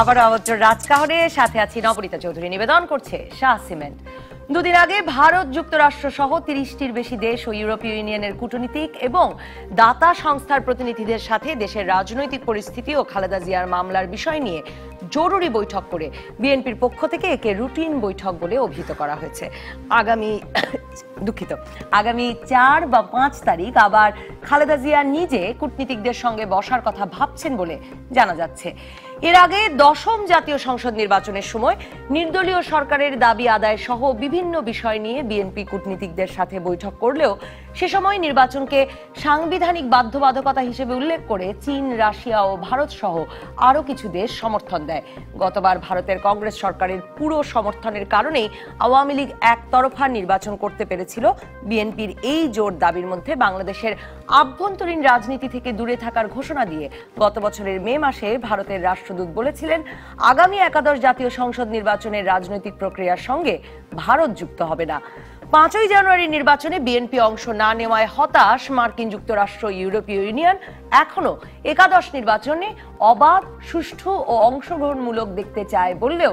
আবারও আবর্তর রাজকাহরে সাথে আছি নবনীতা চৌধুরী নিবেদন করছে শাহ সিমেন্ট দুদিন আগে ভারত যুক্তরাষ্ট্র সহ তিরিশটির বেশি দেশ ও ইউরোপীয় ইউনিয়নের কূটনীতিক এবং দাতা সংস্থার প্রতিনিধিদের সাথে দেশের রাজনৈতিক পরিস্থিতি ও খালেদা জিয়ার মামলার বিষয় নিয়ে জরুরি বৈঠক করে বিএনপির পক্ষ থেকে একে রুটিন বৈঠক বলে অভিহিত করা হয়েছে আগামী দুঃখিত আগামী চার বা পাঁচ তারিখ আবার খালেদা জিয়া নিজে কূটনীতিকদের সঙ্গে বসার কথা ভাবছেন বলে জানা যাচ্ছে এর আগে দশম জাতীয় সংসদ নির্বাচনের সময় নির্দলীয় সরকারের দাবি আদায় সহ বিভিন্ন বিষয় নিয়ে বিএনপি কূটনীতিকদের সাথে বৈঠক করলেও সে সময় নির্বাচনকে সাংবিধানিক বাধ্যবাধকতা হিসেবে উল্লেখ করে চীন রাশিয়া ও ভারত সহ আরও কিছু দেশ সমর্থন দেয় গতবার ভারতের কংগ্রেস সরকারের পুরো সমর্থনের কারণেই আওয়ামী লীগ একতরফা নির্বাচন করতে পেরেছিল বিএনপির এই জোর দাবির মধ্যে বাংলাদেশের আভ্যন্তরীণ রাজনীতি থেকে দূরে থাকার ঘোষণা দিয়ে গত বছরের মে মাসে ভারতের রাষ্ট্রদূত বলেছিলেন আগামী একাদশ জাতীয় সংসদ নির্বাচনের রাজনৈতিক প্রক্রিয়ার সঙ্গে ভারত যুক্ত হবে না পাঁচই জানুয়ারি নির্বাচনে বিএনপি অংশ না নেওয়ায় হতাশ মার্কিন যুক্তরাষ্ট্র ইউরোপীয় ইউনিয়ন এখনও একাদশ নির্বাচনে অবাধ সুষ্ঠু ও অংশগ্রহণমূলক দেখতে চায় বললেও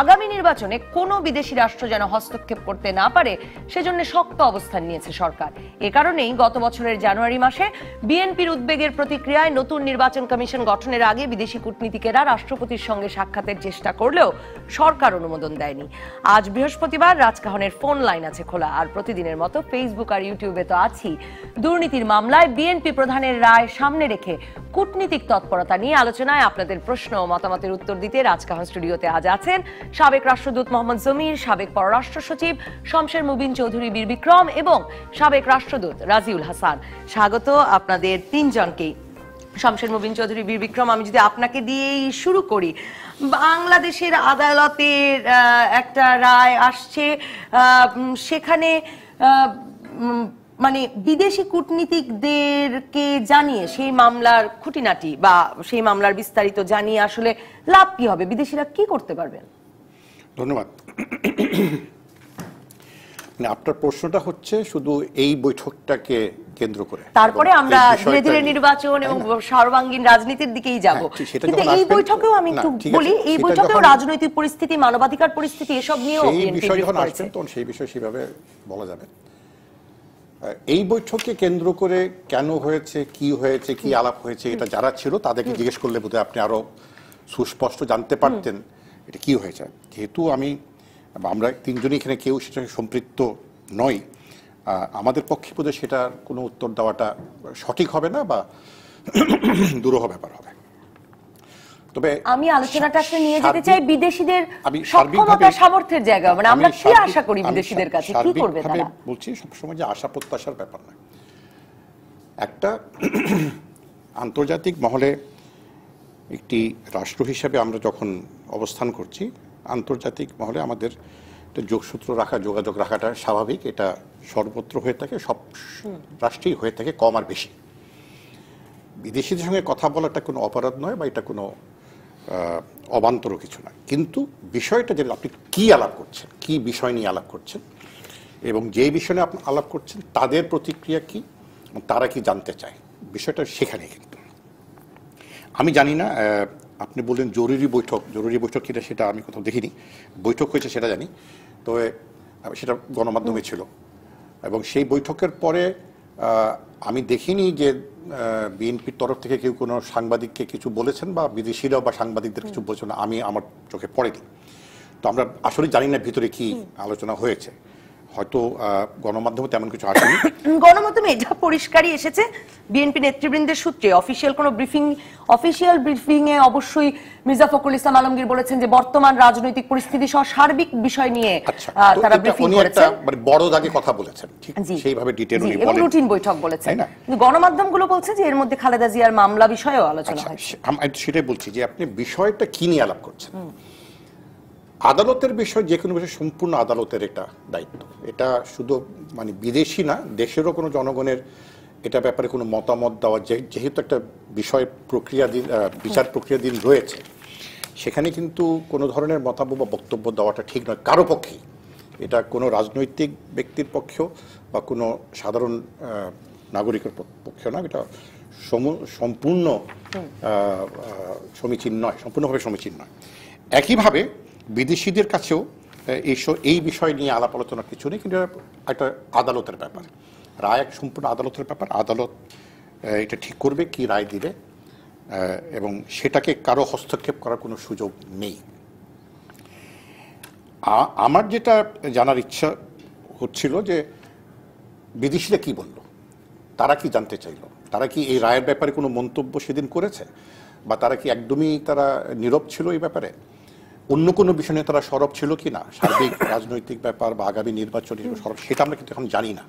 আগামী নির্বাচনে কোনো বিদেশি রাষ্ট্র যেন হস্তক্ষেপ করতে না পারে সেজন্য শক্ত অবস্থান নিয়েছে সরকার এ কারণেই গত বছরের জানুয়ারি মাসে বিএনপির উদ্বেগের প্রতিক্রিয়ায় নতুন নির্বাচন কমিশন গঠনের আগে বিদেশি কূটনীতিকেরা রাষ্ট্রপতির সঙ্গে সাক্ষাতের চেষ্টা করলেও সরকার অনুমোদন দেয়নি আজ বৃহস্পতিবার রাজকাহনের ফোন লাইন আছে খোলা আর প্রতিদিনের মতো ফেসবুক আর ইউটিউবে তো আছি দুর্নীতির মামলায় বিএনপি প্রধানের রায় সামনে রেখে কূটনীতিক তৎপরতা নিয়ে আলোচনায় আপনাদের প্রশ্ন ও মতামতের উত্তর দিতে রাজকাহন স্টুডিওতে আজ আছেন সাবেক রাষ্ট্রদূত মোহাম্মদ জমির সাবেক পররাষ্ট্র সচিব শমশের মুবিন চৌধুরী বীর বিক্রম এবং সাবেক রাষ্ট্রদূত রাজিউল হাসান স্বাগত আপনাদের তিনজনকেই শমশের মুবিন চৌধুরী বীর বিক্রম আমি যদি আপনাকে দিয়েই শুরু করি বাংলাদেশের আদালতের একটা রায় আসছে সেখানে মানে বিদেশি কূটনীতিকদেরকে জানিয়ে সেই মামলার খুঁটিনাটি বা সেই মামলার বিস্তারিত জানিয়ে আসলে লাভ কি হবে বিদেশিরা কি করতে পারবেন ধন্যবাদ মানে আপনার প্রশ্নটা হচ্ছে শুধু এই বৈঠকটাকে কেন্দ্র করে তারপরে আমরা ধীরে ধীরে নির্বাচন এবং সর্বাঙ্গীন রাজনীতির দিকেই হ্যাঁ, যাব কিন্তু এই বৈঠকেও আমি একটু বলি এই বৈঠকেও রাজনৈতিক পরিস্থিতি মানবাধিকার পরিস্থিতি এসব নিয়েও এই বিষয় যখন আসছেন তখন সেই বিষয় সেভাবে বলা যাবে এই বৈঠককে কেন্দ্র করে কেন হয়েছে কি হয়েছে কি আলাপ হয়েছে এটা যারা ছিল তাদেরকে জিজ্ঞেস করলে বোধহয় আপনি আরো সুস্পষ্ট জানতে পারতেন এটা কি হয়েছে যেহেতু আমি আমরা তিনজনই এখানে কেউ সেটা সম্পৃক্ত নই আমাদের পক্ষে বোধহয় সেটার কোনো উত্তর দেওয়াটা সঠিক হবে না বা দুরূহ ব্যাপার হবে তবে আমি আলোচনাটাকে নিয়ে যেতে চাই বিদেশিদের সক্ষমতা সামর্থ্যের জায়গা মানে আমরা কি আশা করি বিদেশিদের কাছে কি করবে তারা বলছি সবসময় যে আশা প্রত্যাশার ব্যাপার না একটা আন্তর্জাতিক মহলে একটি রাষ্ট্র হিসেবে আমরা যখন অবস্থান করছি আন্তর্জাতিক মহলে আমাদের যোগসূত্র রাখা যোগাযোগ রাখাটা স্বাভাবিক এটা সর্বত্র হয়ে থাকে সব রাষ্ট্রেই হয়ে থাকে কম আর বেশি বিদেশিদের সঙ্গে কথা বলাটা কোনো অপরাধ নয় বা এটা কোনো অবান্তর কিছু না কিন্তু বিষয়টা যে আপনি কী আলাপ করছেন কি বিষয় নিয়ে আলাপ করছেন এবং যে বিষয় নিয়ে আপনি আলাপ করছেন তাদের প্রতিক্রিয়া কি তারা কি জানতে চায় বিষয়টা সেখানে কিন্তু আমি জানি না আপনি বললেন জরুরি বৈঠক জরুরি বৈঠক কিনা সেটা আমি কোথাও দেখিনি বৈঠক হয়েছে সেটা জানি তো সেটা গণমাধ্যমে ছিল এবং সেই বৈঠকের পরে আমি দেখিনি যে বিএনপির তরফ থেকে কেউ কোনো সাংবাদিককে কিছু বলেছেন বা বিদেশিরাও বা সাংবাদিকদের কিছু বলছেন আমি আমার চোখে পড়েনি তো আমরা আসলে জানি না ভিতরে কি আলোচনা হয়েছে হয়তো গণমাধ্যমে তেমন কিছু আসেনি গণমাধ্যমে এটা পরিষ্কারই এসেছে বিএনপি নেতৃবৃন্দের সূত্রে অফিসিয়াল কোনো ব্রিফিং অফিসিয়াল ব্রিফিং এ অবশ্যই মির্জা ফখরুল ইসলাম আলমগীর বলেছেন যে বর্তমান রাজনৈতিক পরিস্থিতি সহ সার্বিক বিষয় নিয়ে আচ্ছা, তারা ব্রিফিং করেছেন মানে বড় দাগে কথা বলেছেন ঠিক সেইভাবে ডিটেইল উনি বলেন রুটিন বৈঠক বলেছেন কিন্তু গণমাধ্যমগুলো বলছে যে এর মধ্যে খালেদা জিয়ার মামলা বিষয়েও আলোচনা আচ্ছা, হয়েছে সেটাই বলছি যে আপনি বিষয়টা কি নিয়ে আলাপ করছেন আদালতের বিষয় যে কোনো বিষয় সম্পূর্ণ আদালতের এটা দায়িত্ব এটা শুধু মানে বিদেশি না দেশেরও কোনো জনগণের এটা ব্যাপারে কোনো মতামত দেওয়া যেহেতু একটা বিষয় প্রক্রিয়া দিন বিচার প্রক্রিয়া দিন রয়েছে সেখানে কিন্তু কোনো ধরনের মতামত বা বক্তব্য দেওয়াটা ঠিক নয় কারো পক্ষেই এটা কোনো রাজনৈতিক ব্যক্তির পক্ষ বা কোনো সাধারণ নাগরিকের পক্ষ না এটা সম্পূর্ণ সমীচীন নয় সম্পূর্ণভাবে সমীচীন নয় একইভাবে বিদেশিদের কাছেও এইসব এই বিষয় নিয়ে আলাপ আলোচনা কিছু নেই কিন্তু একটা আদালতের ব্যাপার রায় এক সম্পূর্ণ আদালতের ব্যাপার আদালত এটা ঠিক করবে কি রায় দিবে এবং সেটাকে কারো হস্তক্ষেপ করার কোনো সুযোগ নেই আমার যেটা জানার ইচ্ছা হচ্ছিল যে বিদেশিরা কি বলল তারা কি জানতে চাইল তারা কি এই রায়ের ব্যাপারে কোনো মন্তব্য সেদিন করেছে বা তারা কি একদমই তারা নীরব ছিল এই ব্যাপারে অন্য কোনো বিষয় নিয়ে তারা সরব ছিল কি না সার্বিক রাজনৈতিক ব্যাপার বা আগামী নির্বাচনের সরব সেটা আমরা কিন্তু এখন জানি না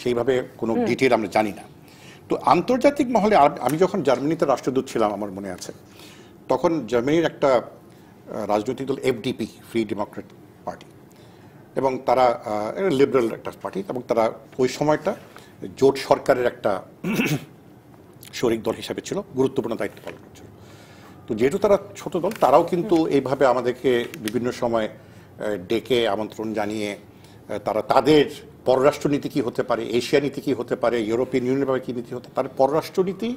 সেইভাবে কোনো ডিটেল আমরা জানি না তো আন্তর্জাতিক মহলে আমি যখন জার্মানিতে রাষ্ট্রদূত ছিলাম আমার মনে আছে তখন জার্মানির একটা রাজনৈতিক দল এফডিপি ফ্রি ডেমোক্রেট পার্টি এবং তারা লিবারেল একটা পার্টি এবং তারা ওই সময়টা জোট সরকারের একটা শরিক দল হিসাবে ছিল গুরুত্বপূর্ণ দায়িত্ব পালন করছিল তো যেহেতু তারা ছোট দল তারাও কিন্তু এইভাবে আমাদেরকে বিভিন্ন সময় ডেকে আমন্ত্রণ জানিয়ে তারা তাদের পররাষ্ট্রনীতি কী হতে পারে এশিয়া নীতি কী হতে পারে ইউরোপিয়ান ইউনিয়ন কী নীতি হতে পারে পররাষ্ট্রনীতি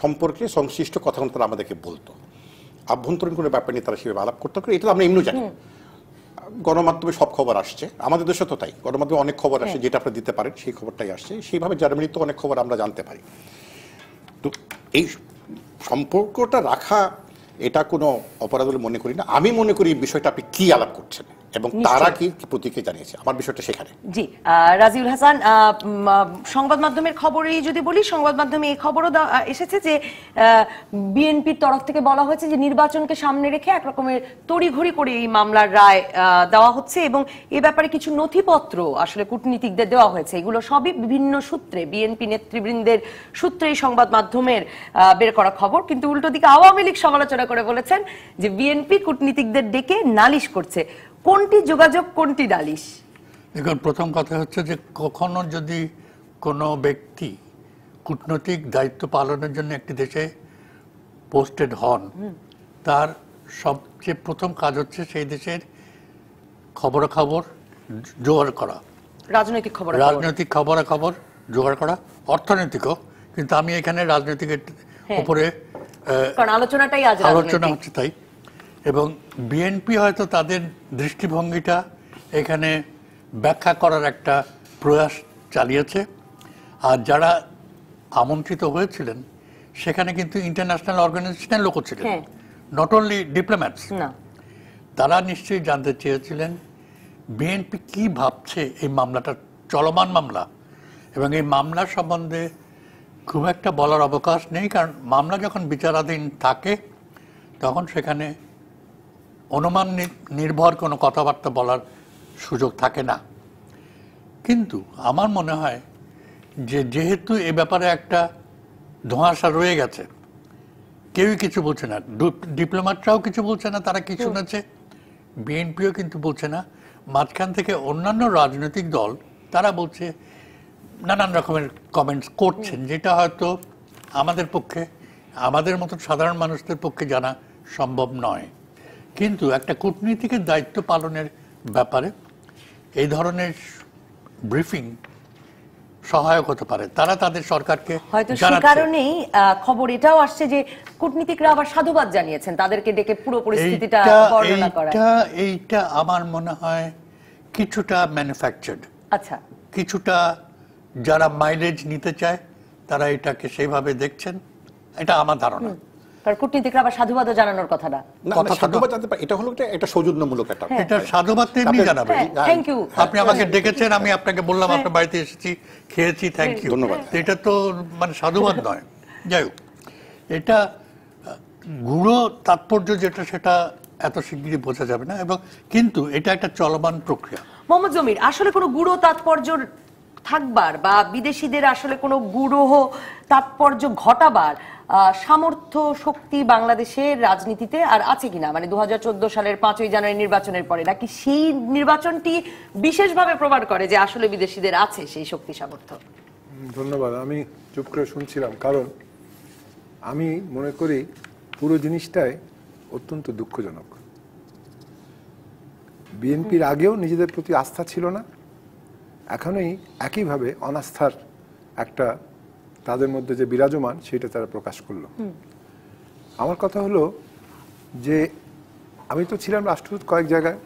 সম্পর্কে সংশ্লিষ্ট কথা তারা আমাদেরকে বলতো আভ্যন্তরীণ কোনো ব্যাপার নিয়ে তারা সেভাবে আলাপ করতে পারে এটা আমরা এমনি জানি গণমাধ্যমে সব খবর আসছে আমাদের দেশে তো তাই গণমাধ্যমে অনেক খবর আসে হ্যাঁ। যেটা আপনারা দিতে পারেন সেই খবরটাই আসছে সেইভাবে জার্মানিতে অনেক খবর আমরা জানতে পারি তো এই সম্পর্কটা রাখা এটা কোনো অপরাধ বলে মনে করি না আমি মনে করি বিষয়টা আপনি কী আলাপ করছেন এবং তারা কি প্রতিক্রিয়া জানিয়েছে আমার বিষয়টা সেখানে জি রাজিউল হাসান সংবাদ মাধ্যমের খবরেই যদি বলি সংবাদ মাধ্যমে এই খবরও এসেছে যে বিএনপির তরফ থেকে বলা হয়েছে যে নির্বাচনকে সামনে রেখে এক রকমের তড়িঘড়ি করে এই মামলার রায় দেওয়া হচ্ছে এবং এ ব্যাপারে কিছু নথিপত্র আসলে কূটনীতিকদের দেওয়া হয়েছে এগুলো সবই বিভিন্ন সূত্রে বিএনপি নেতৃবৃন্দের সূত্রে এই সংবাদ মাধ্যমের বের করা খবর কিন্তু উল্টো দিকে আওয়ামী লীগ সমালোচনা করে বলেছেন যে বিএনপি কূটনীতিকদের ডেকে নালিশ করছে কোনটি যোগাযোগ কোনটি ডালিস দেখুন প্রথম কথা হচ্ছে যে কখনো যদি কোনো ব্যক্তি কূটনৈতিক দায়িত্ব পালনের জন্য একটি দেশে পোস্টেড হন তার সবচেয়ে প্রথম কাজ হচ্ছে সেই দেশের খবরাখবর জোগাড় করা রাজনৈতিক খবর রাজনৈতিক খবরাখবর জোগাড় করা অর্থনৈতিকও কিন্তু আমি এখানে হ্যাঁ। রাজনৈতিক উপরে আলোচনাটাই আলোচনা হচ্ছে তাই এবং বিএনপি হয়তো তাদের দৃষ্টিভঙ্গিটা এখানে ব্যাখ্যা করার একটা প্রয়াস চালিয়েছে আর যারা আমন্ত্রিত হয়েছিলেন সেখানে কিন্তু ইন্টারন্যাশনাল অর্গানাইজেশনের লোকও ছিলেন নট অনলি ডিপ্লোম্যাটস তারা নিশ্চয়ই জানতে চেয়েছিলেন বিএনপি কি ভাবছে এই মামলাটা চলমান মামলা এবং এই মামলা সম্বন্ধে খুব একটা বলার অবকাশ নেই কারণ মামলা যখন বিচারাধীন থাকে তখন সেখানে অনুমান নির্ভর কোনো কথাবার্তা বলার সুযোগ থাকে না কিন্তু আমার মনে হয় যে যেহেতু এ ব্যাপারে একটা ধোঁয়াশা রয়ে গেছে কেউই কিছু বলছে না ডিপ্লোমাটরাও কিছু বলছে না তারা কি শুনেছে বিএনপিও কিন্তু বলছে না মাঝখান থেকে অন্যান্য রাজনৈতিক দল তারা বলছে নানান রকমের কমেন্টস করছেন যেটা হয়তো আমাদের পক্ষে আমাদের মতো সাধারণ মানুষদের পক্ষে জানা সম্ভব নয় কিন্তু একটা কূটনীতিকের দায়িত্ব পালনের ব্যাপারে এই ধরনের ব্রিফিং সহায়ক হতে পারে তারা তাদের সরকারকে হয়তো সে কারণেই খবর এটাও আসছে যে কূটনীতিকরা আবার সাধুবাদ জানিয়েছেন তাদেরকে ডেকে পুরো পরিস্থিতিটা বর্ণনা করা এটা এইটা আমার মনে হয় কিছুটা ম্যানুফ্যাকচারড আচ্ছা কিছুটা যারা মাইলেজ নিতে চায় তারা এটাকে সেইভাবে দেখছেন এটা আমার ধারণা কারণ কূটনীতিকরা আবার সাধুবাদও জানানোর কথা না সাধুবাদ জানতে পারে এটা হলো একটা সৌজন্যমূলক একটা এটা সাধুবাদ এমনি জানাবে থ্যাংক ইউ হ্যাঁ, আপনি হ্যাঁ, আমাকে হ্যাঁ। ডেকেছেন আমি আপনাকে বললাম আপনার বাড়িতে এসেছি খেয়েছি থ্যাংক ইউ ধন্যবাদ এটা তো মানে সাধুবাদ নয় যাই হোক এটা গুঁড়ো তাৎপর্য যেটা সেটা এত শিগগিরই বোঝা যাবে না এবং কিন্তু এটা একটা চলমান প্রক্রিয়া মোহাম্মদ জমির আসলে কোনো গুঁড়ো তাৎপর্য থাকবার বা বিদেশিদের আসলে কোনো গুঁড়ো তাৎপর্য ঘটাবার সামর্থ্য শক্তি বাংলাদেশের রাজনীতিতে আর আছে কিনা মানে দু সালের পাঁচই জানুয়ারি নির্বাচনের পরে নাকি সেই নির্বাচনটি বিশেষভাবে প্রমাণ করে যে আসলে বিদেশিদের আছে সেই শক্তি সামর্থ্য ধন্যবাদ আমি চুপ করে শুনছিলাম কারণ আমি মনে করি পুরো জিনিসটাই অত্যন্ত দুঃখজনক বিএনপির আগেও নিজেদের প্রতি আস্থা ছিল না এখনই একইভাবে অনাস্থার একটা তাদের মধ্যে যে বিরাজমান সেটা তারা প্রকাশ করলো আমার কথা হলো যে আমি তো ছিলাম রাষ্ট্রদূত কয়েক জায়গায়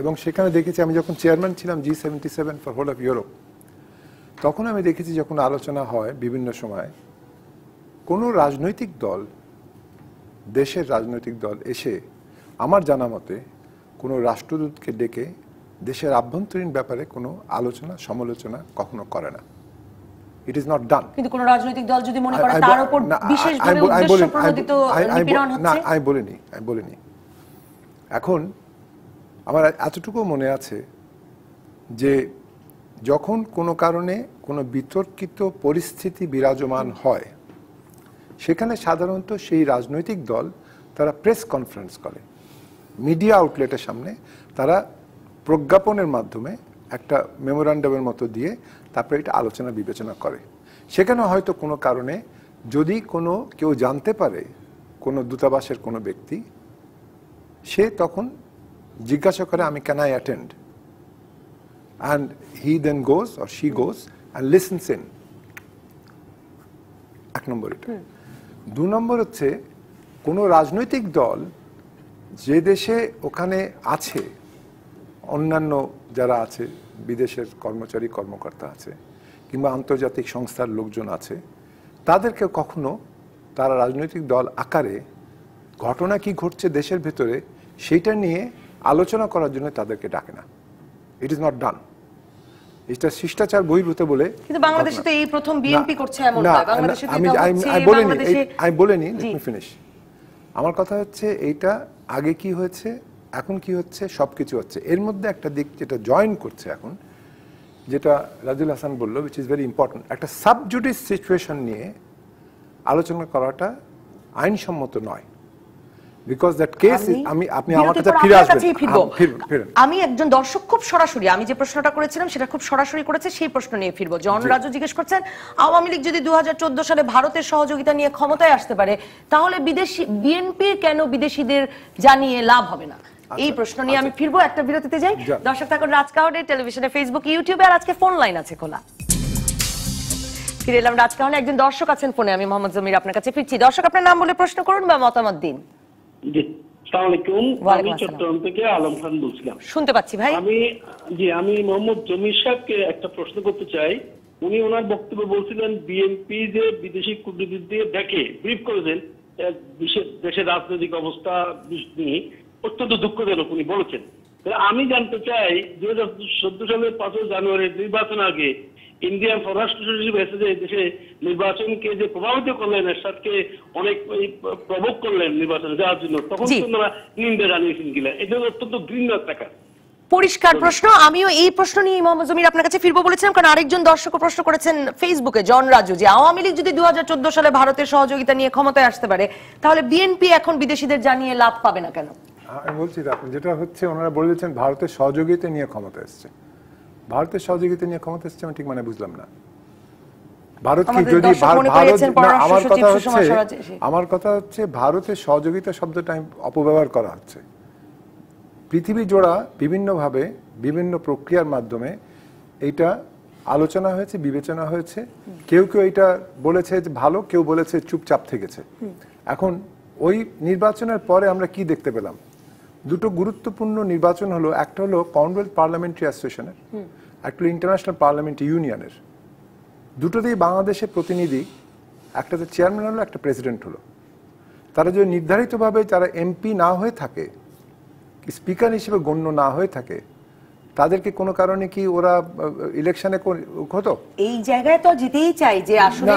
এবং সেখানে দেখেছি আমি যখন চেয়ারম্যান ছিলাম G seventy seven for whole of Europe তখন আমি দেখেছি যখন আলোচনা হয় বিভিন্ন সময় কোনো রাজনৈতিক দল দেশের রাজনৈতিক দল এসে আমার জানা মতে কোনো রাষ্ট্রদূতকে ডেকে দেশের আভ্যন্তরীণ ব্যাপারে কোনো আলোচনা সমালোচনা কখনো করে না ইট ইজ নট ডান কিন্তু কোন রাজনৈতিক দল যদি মনে করে তার উপর বিশেষ বিশেষভাবে উদ্দেশ্য প্রণোদিত নিপীড়ন হচ্ছে না আমি বলিনি আমি বলিনি এখন আমার এতটুকু মনে আছে যে যখন কোনো কারণে কোনো বিতর্কিত পরিস্থিতি বিরাজমান হয় সেখানে সাধারণত সেই রাজনৈতিক দল তারা প্রেস কনফারেন্স করে মিডিয়া আউটলেটের সামনে তারা প্রজ্ঞাপনের মাধ্যমে একটা মেমোরান্ডামের মতো দিয়ে তারপরে এটা আলোচনা বিবেচনা করে সেখানে হয়তো কোনো কারণে যদি কোনো কেউ জানতে পারে কোনো দূতাবাসের কোনো ব্যক্তি সে তখন জিজ্ঞাসা করে আমি can I attend and he then goes or she goes and listen সেন এক নম্বর এটা দু নম্বর হচ্ছে কোনো রাজনৈতিক দল যে দেশে ওখানে আছে অন্যান্য যারা আছে বিদেশের কর্মচারী কর্মকর্তা আছে কিংবা আন্তর্জাতিক সংস্থার লোকজন আছে তাদেরকে কখনো তারা রাজনৈতিক দল আকারে ঘটনা কি ঘটছে দেশের ভেতরে সেইটা নিয়ে আলোচনা করার জন্য তাদেরকে ডাকে না ইট ইজ নট ডান এটা শিষ্টাচার বহির্ভূত বলে কিন্তু বাংলাদেশে তো এই প্রথম বিএনপি করছে এমন না আমি আমি বলিনি আমি বলিনি লেট মি ফিনিশ আমার কথা হচ্ছে এইটা আগে কি হয়েছে এখন কি হচ্ছে সব কিছু হচ্ছে এর মধ্যে একটা দিক যেটা জয়েন করছে এখন যেটা রাজুল হাসান বললো উইচ ইজ ভেরি ইম্পর্টেন্ট একটা সাবজুডিস সিচুয়েশন নিয়ে আলোচনা করাটা আইনসম্মত নয় বিকজ দ্যাট কেস আমি আপনি আমার কাছে ফিরে আসবেন আমি একজন দর্শক খুব সরাসরি আমি যে প্রশ্নটা করেছিলাম সেটা খুব সরাসরি করেছে সেই প্রশ্ন নিয়ে ফিরবো জন রাজু জিজ্ঞেস করছেন আওয়ামী লীগ যদি 2014 সালে ভারতের সহযোগিতা নিয়ে ক্ষমতায় আসতে পারে তাহলে বিদেশি বিএনপি কেন বিদেশিদের জানিয়ে লাভ হবে না আচ্ছা, এই প্রশ্ন নিয়ে আচ্ছা। আমি ফিরবো একটা বিরতিতে যাই দর্শক থাকুন রাজকাহনে টেলিভিশনে ফেসবুক ইউটিউবে আর আজকে ফোন লাইন আছে খোলা ফিরে এলাম রাজকাহনে একজন দর্শক আছেন ফোনে আমি মোহাম্মদ জমির আপনার কাছে ফিরছি দর্শক আপনার নাম বলে প্রশ্ন করুন বা মতামত দিন শুনতে পাচ্ছি ভাই আমি জি আমি মোহাম্মদ জমির একটা প্রশ্ন করতে চাই উনি ওনার বলছিলেন বিএনপি বিদেশি দেখে দেশের রাজনৈতিক অবস্থা নিয়ে অত্যন্ত দুঃখজনক উনি বলেছেন আমি জানতে চাই দুই হাজার চোদ্দ সালের পাঁচই জানুয়ারি নির্বাচন আগে ইন্ডিয়ান পররাষ্ট্র সচিব এসে যে দেশে নির্বাচনকে যে প্রভাবিত করলেন এরশাদকে অনেক প্রভোগ করলেন নির্বাচনে যাওয়ার জন্য তখন তোমরা নিন্দা জানিয়েছেন কিনা এটা অত্যন্ত ঘৃণ্য একটা কাজ পরিষ্কার প্রশ্ন আমিও এই প্রশ্ন নিয়ে ইমাম জমির আপনার কাছে ফিরবো বলেছিলাম কারণ আরেকজন দর্শক প্রশ্ন করেছেন ফেসবুকে জন রাজু যে আওয়ামী লীগ যদি দু সালে ভারতের সহযোগিতা নিয়ে ক্ষমতায় আসতে পারে তাহলে বিএনপি এখন বিদেশিদের জানিয়ে লাভ পাবে না কেন আমি বলছি তো আপনি যেটা হচ্ছে ওনারা বলেছেন ভারতের সহযোগিতা নিয়ে ক্ষমতা এসছে ভারতের সহযোগিতা নিয়ে ক্ষমতা এসছে আমি ঠিক মানে বুঝলাম না ভারত কি যদি আমার কথা হচ্ছে আমার কথা হচ্ছে ভারতের সহযোগিতা শব্দটা আমি অপব্যবহার করা হচ্ছে পৃথিবী জোড়া বিভিন্নভাবে বিভিন্ন প্রক্রিয়ার মাধ্যমে এইটা আলোচনা হয়েছে বিবেচনা হয়েছে কেউ কেউ এটা বলেছে যে ভালো কেউ বলেছে চুপচাপ থেকেছে এখন ওই নির্বাচনের পরে আমরা কি দেখতে পেলাম দুটো গুরুত্বপূর্ণ নির্বাচন হলো একটা হলো কমনওয়েলথ পার্লামেন্টারি অ্যাসোসিয়েশনের একটা হলো ইন্টারন্যাশনাল পার্লামেন্ট ইউনিয়নের দুটোতেই বাংলাদেশের প্রতিনিধি একটাতে চেয়ারম্যান হলো একটা প্রেসিডেন্ট হলো তারা যদি নির্ধারিতভাবে তারা এমপি না হয়ে থাকে স্পিকার হিসেবে গণ্য না হয়ে থাকে তাদেরকে কোনো কারণে কি ওরা ইলেকশনে হতো এই জায়গায় তো যেতেই চাই যে আসলে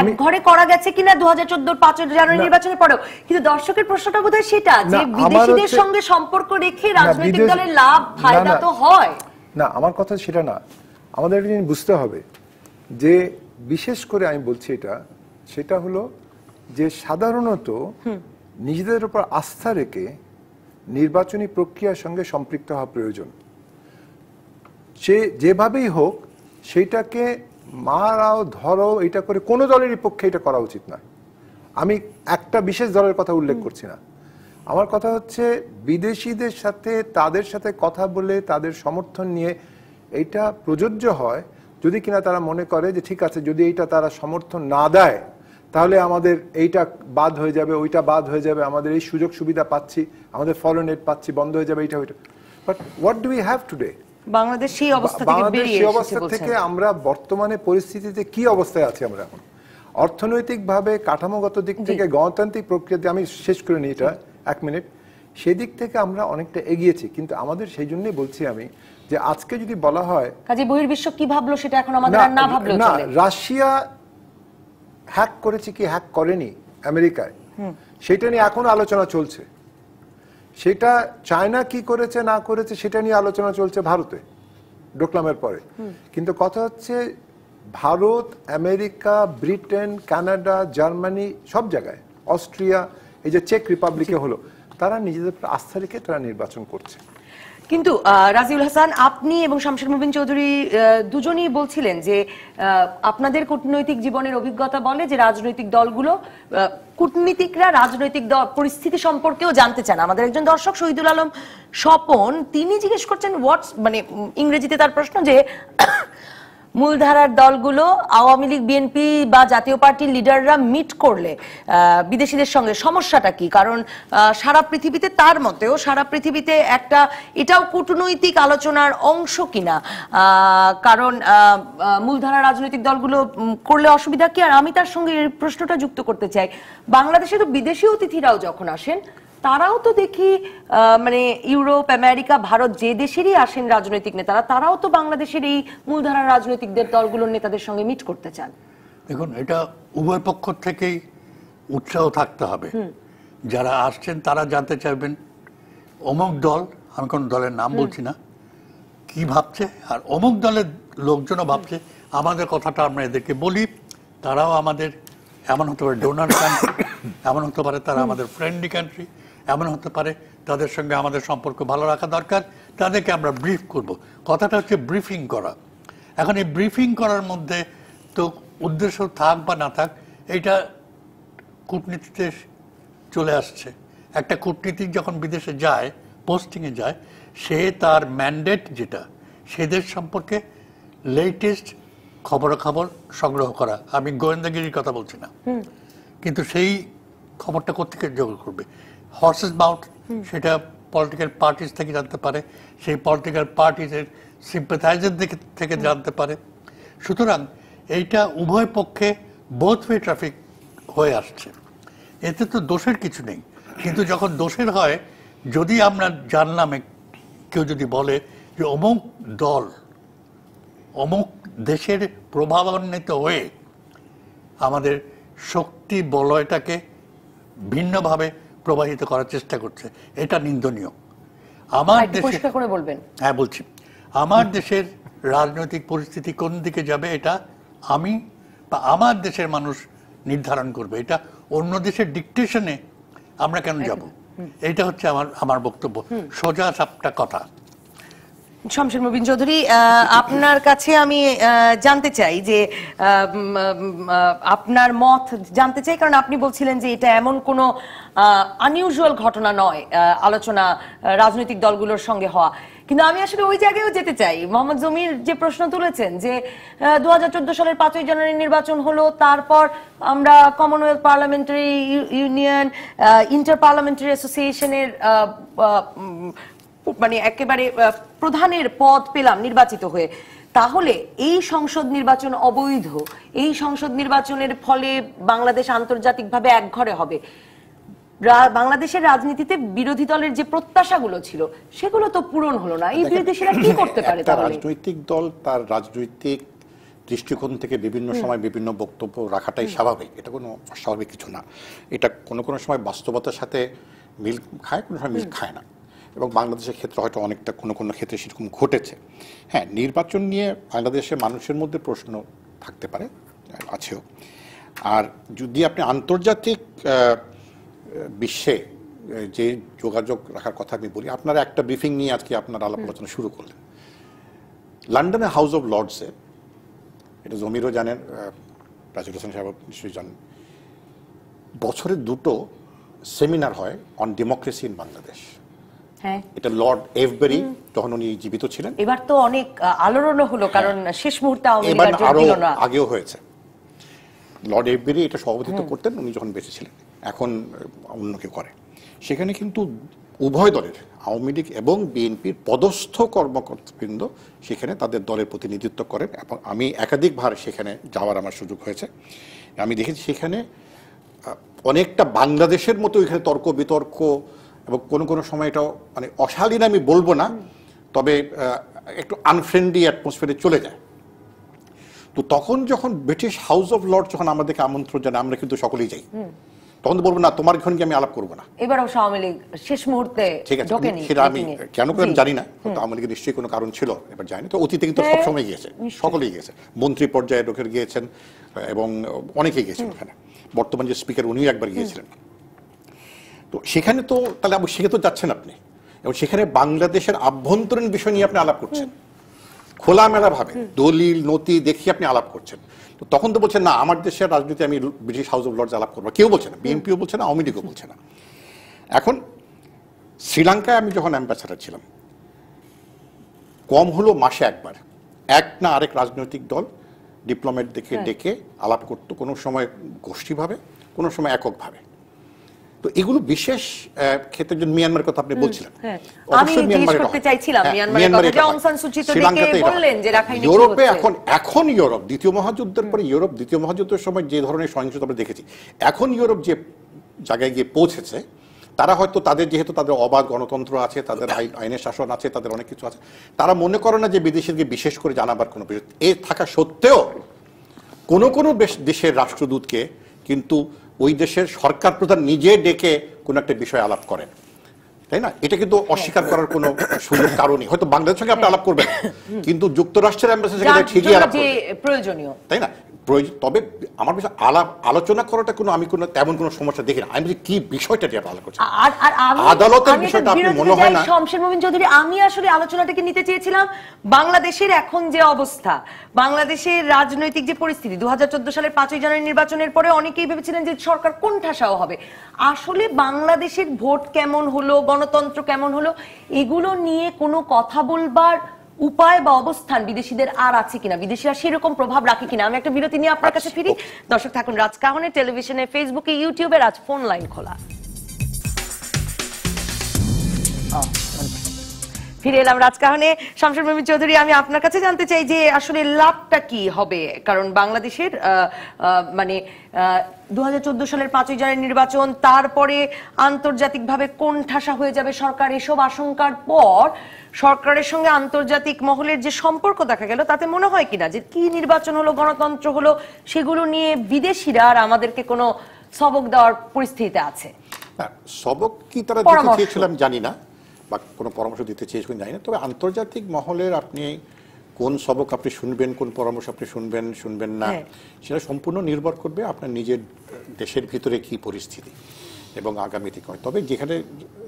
এক ঘরে করা গেছে কিনা দু হাজার চোদ্দ পাঁচ জানুয়ারি নির্বাচনের পরেও কিন্তু দর্শকের প্রশ্নটা বোধ সেটা যে বিদেশিদের সঙ্গে সম্পর্ক রেখে রাজনৈতিক দলের লাভ ফায়দা তো হয় না আমার কথা সেটা না আমাদের একটা জিনিস বুঝতে হবে যে বিশেষ করে আমি বলছি এটা সেটা হলো যে সাধারণত নিজেদের উপর আস্থা রেখে নির্বাচনী প্রক্রিয়ার সঙ্গে সম্পৃক্ত হওয়া প্রয়োজন সে যেভাবেই হোক সেটাকে মারাও ধরো এটা করে কোনো দলেরই পক্ষে এটা করা উচিত নয় আমি একটা বিশেষ দলের কথা উল্লেখ করছি না আমার কথা হচ্ছে বিদেশিদের সাথে তাদের সাথে কথা বলে তাদের সমর্থন নিয়ে এটা প্রযোজ্য হয় যদি কিনা তারা মনে করে যে ঠিক আছে যদি এইটা তারা সমর্থন না দেয় তাহলে আমাদের এইটা বাদ হয়ে যাবে ওইটা বাদ হয়ে যাবে আমাদের এই সুযোগ সুবিধা পাচ্ছি আমাদের ফরেন এড পাচ্ছি বন্ধ হয়ে যাবে এইটা ওইটা but what do we have today Bangladesh সেই অবস্থা থেকে বেরিয়ে অবস্থা থেকে আমরা বর্তমানে পরিস্থিতিতে কি অবস্থায় আছি আমরা এখন অর্থনৈতিকভাবে কাঠামোগত দিক থেকে গণতান্ত্রিক প্রক্রিয়াতে আমি শেষ করে নিই এটা এক মিনিট সেদিক থেকে আমরা অনেকটা এগিয়েছি কিন্তু আমাদের সেই জন্যই বলছি আমি যে আজকে যদি বলা হয় কাজে বহির্বিশ্ব কি ভাবলো সেটা এখন আমাদের না ভাবলো না রাশিয়া হ্যাক করেছে কি হ্যাক করেনি আমেরিকায় সেটা নিয়ে এখন আলোচনা চলছে সেটা চায়না কি করেছে না করেছে সেটা নিয়ে আলোচনা চলছে ভারতে ডোকলামের পরে কিন্তু কথা হচ্ছে Bharat America Britain Canada Germany সব জায়গায় অস্ট্রিয়া এই যে চেক রিপাবলিকে হলো তারা নিজেদের আস্থা রেখে তারা নির্বাচন করছে কিন্তু রাজিউল হাসান আপনি এবং শামশের মুবিন চৌধুরী দুজনই বলছিলেন যে আপনাদের কূটনৈতিক জীবনের অভিজ্ঞতা বলে যে রাজনৈতিক দলগুলো কূটনীতিকরা রাজনৈতিক পরিস্থিতি সম্পর্কেও জানতে চান আমাদের একজন দর্শক শহীদুল আলম স্বপন তিনি জিজ্ঞেস করছেন হোয়াটস মানে ইংরেজিতে তার প্রশ্ন যে মূলধারার দলগুলো আওয়ামী লীগ বিএনপি বা জাতীয় পার্টির লিডাররা মিট করলে বিদেশিদের সঙ্গে সমস্যাটা কি কারণ সারা পৃথিবীতে তার মতেও সারা পৃথিবীতে একটা এটাও কূটনৈতিক আলোচনার অংশ কিনা কারণ মূলধারা রাজনৈতিক দলগুলো করলে অসুবিধা কি আর আমি তার সঙ্গে এই প্রশ্নটা যুক্ত করতে চাই বাংলাদেশে তো বিদেশি অতিথিরাও যখন আসেন তারাও তো দেখি মানে ইউরোপ আমেরিকা ভারত যে দেশেরই আসেন রাজনৈতিক নেতারা তারাও তো বাংলাদেশের এই মূলধারার রাজনৈতিকদের দলগুলোর নেতাদের সঙ্গে মিট করতে চান দেখুন এটা উভয় পক্ষ থেকেই উৎসাহ থাকতে হবে যারা আসছেন তারা জানতে চাইবেন অমুক দল আমি কোন দলের নাম বলছি না কি ভাবছে আর অমুক দলের লোকজনও ভাবছে আমাদের কথাটা আমরা এদেরকে বলি তারাও আমাদের এমন হতে পারে ডোনার কান্ট্রি এমন হতে পারে তারা আমাদের ফ্রেন্ডলি কান্ট্রি এমন হতে পারে তাদের সঙ্গে আমাদের সম্পর্ক ভালো রাখা দরকার তাদেরকে আমরা ব্রিফ করব কথাটা হচ্ছে ব্রিফিং করা এখন এই ব্রিফিং করার মধ্যে তো উদ্দেশ্য থাক বা না থাক এটা কূটনীতিতে চলে আসছে একটা কূটনীতিক যখন বিদেশে যায় পোস্টিংয়ে যায় সে তার ম্যান্ডেট যেটা সে দেশ সম্পর্কে লেটেস্ট খবরাখবর সংগ্রহ করা আমি গোয়েন্দাগিরির কথা বলছি না কিন্তু সেই খবরটা কোথেকে জোগাড় করবে হর্সেস মাউন্ট সেটা পলিটিক্যাল পার্টিস থেকে জানতে পারে সেই পলিটিক্যাল পার্টিসের সিম্পাথাইজার থেকে জানতে পারে সুতরাং এইটা উভয় পক্ষে বোধ ওয়ে ট্রাফিক হয়ে আসছে এতে তো দোষের কিছু নেই কিন্তু যখন দোষের হয় যদি আমরা জানলামে কেউ যদি বলে যে অমুক দল অমুক দেশের প্রভাবান্বিত হয়ে আমাদের শক্তি বলয়টাকে ভিন্নভাবে প্রবাহিত করার চেষ্টা করছে এটা নিন্দনীয় আমার দেশে করে বলবেন হ্যাঁ বলছি আমার দেশের রাজনৈতিক পরিস্থিতি কোন দিকে যাবে এটা আমি বা আমার দেশের মানুষ নির্ধারণ করবে এটা অন্য দেশের ডিকটেশনে আমরা কেন যাব এটা হচ্ছে আমার আমার বক্তব্য সোজা সাপটা কথা শমশের মুবিন চৌধুরী আপনার কাছে আমি জানতে চাই যে আপনার মত জানতে চাই কারণ আপনি বলছিলেন যে এটা এমন কোনো আনইউজুয়াল ঘটনা নয় আলোচনা রাজনৈতিক দলগুলোর সঙ্গে হওয়া কিন্তু আমি আসলে ওই জায়গায়ও যেতে চাই মোহাম্মদ জমির যে প্রশ্ন তুলেছেন যে দু সালের পাঁচই জানুয়ারি নির্বাচন হলো তারপর আমরা Commonwealth Parliamentary Union Inter Parliamentary অ্যাসোসিয়েশনের মানে একেবারে প্রধানের পদ পেলাম নির্বাচিত হয়ে তাহলে এই সংসদ নির্বাচন অবৈধ এই সংসদ নির্বাচনের ফলে বাংলাদেশ আন্তর্জাতিকভাবে একঘরে হবে বাংলাদেশের রাজনীতিতে বিরোধী দলের যে প্রত্যাশাগুলো ছিল সেগুলো তো পূরণ হলো না এই বিরোধীরা কি করতে পারে তাহলে রাজনৈতিক দল তার রাজনৈতিক দৃষ্টিকোণ থেকে বিভিন্ন সময় বিভিন্ন বক্তব্য রাখাটাই স্বাভাবিক এটা কোনো অস্বাভাবিক কিছু না এটা কোনো কোনো সময় বাস্তবতার সাথে মিল খায় কোনো সময় মিল খায় না এবং বাংলাদেশের ক্ষেত্রে হয়তো অনেকটা কোনো কোনো ক্ষেত্রে সেরকম ঘটেছে হ্যাঁ নির্বাচন নিয়ে বাংলাদেশের মানুষের মধ্যে প্রশ্ন থাকতে পারে আছেও আর যদি আপনি আন্তর্জাতিক বিশ্বে যে যোগাযোগ রাখার কথা আমি বলি আপনারা একটা ব্রিফিং নিয়ে আজকে আপনার আলাপ আলোচনা শুরু করলেন লন্ডনে হাউস অফ লর্ডসে এটা জমিরও জানেন রাজিউল হোসেন সাহেব নিশ্চয়ই জানেন বছরে দুটো সেমিনার হয় অন ডেমোক্রেসি ইন বাংলাদেশ হ্যাঁ। এটা লর্ড এভবেরি তখন উনি জীবিত ছিলেন এবার তো অনেক আলোড়ন হলো হ্যাঁ। কারণ শেষ মুহূর্তে এবার আরো আগেও হয়েছে লর্ড এভবেরি এটা সভাপতিত্ব করতেন উনি যখন বেঁচে ছিলেন এখন অন্য কেউ করে সেখানে কিন্তু উভয় দলের আওয়ামী লীগ এবং বিএনপির পদস্থ কর্মকর্তৃবৃন্দ সেখানে তাদের দলের প্রতিনিধিত্ব করেন এবং আমি একাধিকবার সেখানে যাওয়ার আমার সুযোগ হয়েছে আমি দেখেছি সেখানে অনেকটা বাংলাদেশের মতো এখানে তর্ক বিতর্ক এবং কোনো কোনো সময় এটাও মানে অশালীন আমি বলবো না তবে একটু আনফ্রেন্ডলি অ্যাটমসফিয়ারে চলে যায় তো তখন যখন ব্রিটিশ হাউস অফ লর্ড যখন আমাদেরকে আমন্ত্রণ জানায় আমরা কিন্তু সকলেই যাই তখন বলবো না তোমার ঘনকে আমি আলাপ করবো না এবার আওয়ামী লীগ শেষ মুহূর্তে ঠিক আছে সেটা আমি কেন করে জানি না তো আওয়ামী লীগের নিশ্চয়ই কোনো কারণ ছিল এবার জানি তো অতীতে কিন্তু হ্যাঁ, সবসময় গিয়েছে সকলেই গিয়েছে মন্ত্রী পর্যায়ে লোকের গিয়েছেন এবং অনেকেই গিয়েছেন ওখানে বর্তমান যে স্পিকার উনিও একবার গিয়েছিলেন তো সেখানে তো তাহলে সেখানে তো যাচ্ছেন আপনি এবং সেখানে বাংলাদেশের আভ্যন্তরীণ বিষয় নিয়ে আপনি আলাপ করছেন খোলামেলাভাবে দলিল নথি দেখিয়ে আপনি আলাপ করছেন তো তখন তো বলছেন না আমার দেশের রাজনীতি আমি ব্রিটিশ হাউস অফ লর্ডস আলাপ করবো কেউ বলছে না বিএনপিও বলছে না আওয়ামী লীগও বলছে না এখন শ্রীলঙ্কায় আমি যখন অ্যাম্বাসাডার ছিলাম কম হলো মাসে একবার এক না আরেক রাজনৈতিক দল দেখে হ্যাঁ। ডেকে আলাপ করতো কোনো সময় গোষ্ঠীভাবে কোনো সময় এককভাবে তো এগুলো বিশেষ ক্ষেত্রের জন্য মিয়ানমারের কথা আপনি বলছিলেন হ্যাঁ। আমি জিজ্ঞেস করতে চাইছিলাম হ্যাঁ, মিয়ানমারের কথা অং সান সুচি বললেন যে রাখাইন ইউরোপে এখন এখন ইউরোপ দ্বিতীয় মহাযুদ্ধের পরে ইউরোপ দ্বিতীয় মহাযুদ্ধের সময় যে ধরনের সহিংসতা আমরা দেখেছি এখন ইউরোপ যে জায়গায় গিয়ে পৌঁছেছে তারা হয়তো তাদের যেহেতু তাদের অবাধ গণতন্ত্র আছে তাদের আইনের শাসন আছে তাদের অনেক কিছু আছে তারা মনে করে না যে বিদেশিদেরকে বিশেষ করে জানাবার কোনো বিষয় এ থাকা সত্ত্বেও কোনো কোনো দেশের রাষ্ট্রদূতকে কিন্তু ওই দেশের সরকার প্রধান নিজে ডেকে কোনো একটা বিষয় আলাপ করেন তাই না এটা কিন্তু অস্বীকার করার কোনো সুযোগ কারণই হয়তো বাংলাদেশ সঙ্গে আপনি আলাপ করবেন কিন্তু যুক্তরাষ্ট্রের ঠিকই আলাপ প্রয়োজনীয় তাই না প্রয়োজন তবে আমার বিষয়ে আলাপ আলোচনা করাটা কোনো আমি কোনো তেমন কোনো সমস্যা দেখি না আমি বলছি কি বিষয়টা নিয়ে আলোচনা করছি আদালতের বিষয়টা আপনি মনে হয় না শমশের মোবিন চৌধুরী আমি আসলে আলোচনাটাকে নিতে চেয়েছিলাম বাংলাদেশের এখন যে অবস্থা বাংলাদেশের রাজনৈতিক যে পরিস্থিতি চোদ্দ সালের পাঁচই জানুয়ারি নির্বাচনের পরে অনেকেই ভেবেছিলেন যে সরকার কোন ঠাসাও হবে আসলে বাংলাদেশের ভোট কেমন হলো গণতন্ত্র কেমন হলো এগুলো নিয়ে কোনো কথা বলবার উপায় বা অবস্থান বিদেশিদের আর আছে কিনা বিদেশিরা সেরকম প্রভাব রাখে কিনা আমি একটা বিরতি নিয়ে আপনার কাছে ফিরি দর্শক থাকুন রাজ কাহনে টেলিভিশনে ফেসবুকে ইউটিউবে রাজ ফোন লাইন খোলা আচ্ছা। ফিরে এলাম রাজকাহনে শামসুর মমিন চৌধুরী আমি আপনার কাছে জানতে চাই যে আসলে লাভটা কি হবে কারণ বাংলাদেশের মানে দু সালের পাঁচই জানের নির্বাচন তারপরে আন্তর্জাতিকভাবে কোন ঠাসা হয়ে যাবে সরকার এসব আশঙ্কার পর সরকারের সঙ্গে আন্তর্জাতিক মহলের যে সম্পর্ক দেখা গেল তাতে মনে হয় কিনা যে কি নির্বাচন হলো গণতন্ত্র হলো সেগুলো নিয়ে বিদেশিরা আর আমাদেরকে কোনো সবক দেওয়ার পরিস্থিতিতে আছে সবক কি তারা দেখেছিলাম জানি না বা কোনো পরামর্শ দিতে চেয়েছি জানি না তবে আন্তর্জাতিক মহলের আপনি কোন সবক আপনি শুনবেন কোন পরামর্শ আপনি শুনবেন শুনবেন না হ্যাঁ। সেটা সম্পূর্ণ নির্ভর করবে আপনার নিজের দেশের ভিতরে কি পরিস্থিতি এবং আগামীতে কয় তবে যেখানে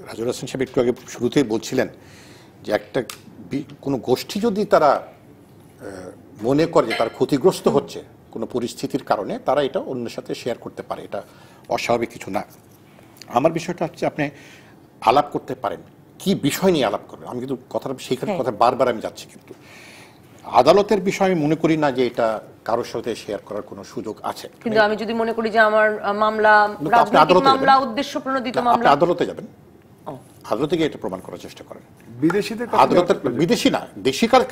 রাজুল হাসান সাহেব একটু আগে শুরুতেই বলছিলেন যে একটা কোনো গোষ্ঠী যদি তারা মনে করে যে তারা ক্ষতিগ্রস্ত হচ্ছে কোনো পরিস্থিতির কারণে তারা এটা অন্যের সাথে শেয়ার করতে পারে এটা অস্বাভাবিক কিছু না আমার বিষয়টা হচ্ছে আপনি আলাপ করতে পারেন কি বিষয় নিয়ে আলাপ করবে আমি কিন্তু কথাটা সেইখানে হ্যাঁ। কথা বারবার আমি যাচ্ছি কিন্তু আদালতের বিষয় আমি মনে করি না যে এটা কারোর সাথে শেয়ার করার কোন সুযোগ আছে কিন্তু মানে আমি যদি মনে করি যে আমার মামলা রাজনৈতিক মামলা উদ্দেশ্য প্রণোদিত মামলা আপনি আদালতে যাবেন আদালতে গিয়ে এটা প্রমাণ করার চেষ্টা করেন বিদেশিদের আদালতের বিদেশি না দেশি কার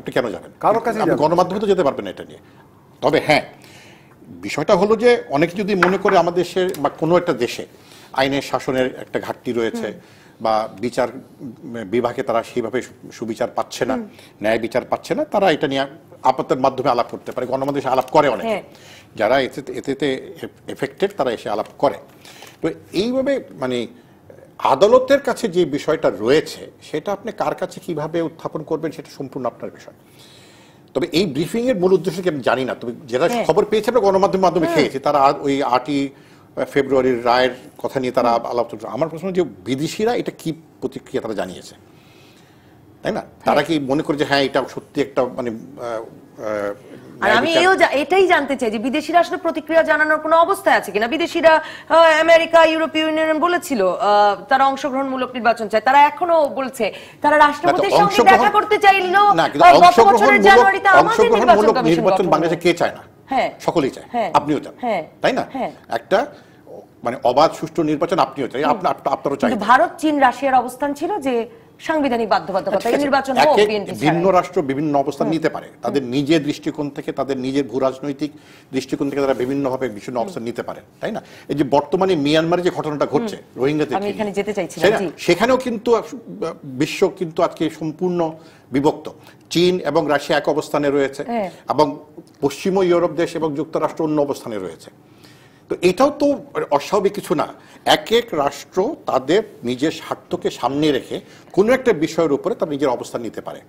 আপনি কেন যাবেন কারোর কাছে গণমাধ্যমে তো যেতে পারবেন এটা নিয়ে তবে হ্যাঁ বিষয়টা হলো যে অনেকে যদি মনে করে আমাদের দেশে বা কোনো একটা দেশে আইনের শাসনের একটা ঘাটতি রয়েছে বা বিচার বিভাগে তারা সেইভাবে সুবিচার পাচ্ছে না ন্যায় বিচার পাচ্ছে না তারা এটা নিয়ে আপাতের মাধ্যমে আলাপ করতে পারে গণমাধ্যমে আলাপ করে অনেক হ্যাঁ। যারা এতে এতে এফেক্টেড তারা এসে আলাপ করে তো এইভাবে মানে আদালতের কাছে যে বিষয়টা রয়েছে সেটা আপনি কার কাছে কিভাবে উত্থাপন করবেন সেটা সম্পূর্ণ আপনার বিষয় তবে এই ব্রিফিং এর মূল উদ্দেশ্য কি আমি জানি না তবে যেটা হ্যাঁ। খবর পেয়েছে আমরা গণমাধ্যমের মাধ্যমে খেয়েছি তারা ওই আটই ফেব্রুয়ারির রায়ের কথা নিয়ে তারা আলাপ চলছে আমার প্রশ্ন যে বিদেশিরা এটা কি প্রতিক্রিয়া তারা জানিয়েছে তাই না হ্যাঁ। তারা কি মনে করে যে হ্যাঁ এটা সত্যি একটা মানে আর আমি এও এটাই জানতে চাই যে বিদেশিরা আসলে প্রতিক্রিয়া জানানোর কোনো অবস্থায় আছে কিনা বিদেশিরা আমেরিকা ইউরোপীয় ইউনিয়ন বলেছিল তারা অংশগ্রহণমূলক নির্বাচন চায় তারা এখনো বলছে তারা রাষ্ট্রপতির সঙ্গে দেখা করতে চাইলো নির্বাচন বাংলাদেশে কে চায় না হ্যাঁ সকলেই চায় হ্যাঁ। আপনিও চান হ্যাঁ। তাই না একটা মানে অবাধ সুষ্ঠু নির্বাচন আপনিও চাই আপনারও চাই ভারত চীন রাশিয়ার অবস্থান ছিল যে আচ্ছা, হ্যাঁ। সেখানেও কিন্তু বিশ্ব কিন্তু আজকে সম্পূর্ণ বিভক্ত চীন এবং রাশিয়া এক অবস্থানে রয়েছে হ্যাঁ। এবং পশ্চিম ইউরোপ দেশ এবং যুক্তরাষ্ট্র অন্য অবস্থানে রয়েছে তো এটাও তো অস্বাভাবিক কিছু না এক এক রাষ্ট্র তাদের নিজের স্বার্থকে সামনে রেখে কোনো একটা বিষয়ের উপরে তার নিজের অবস্থান নিতে পারে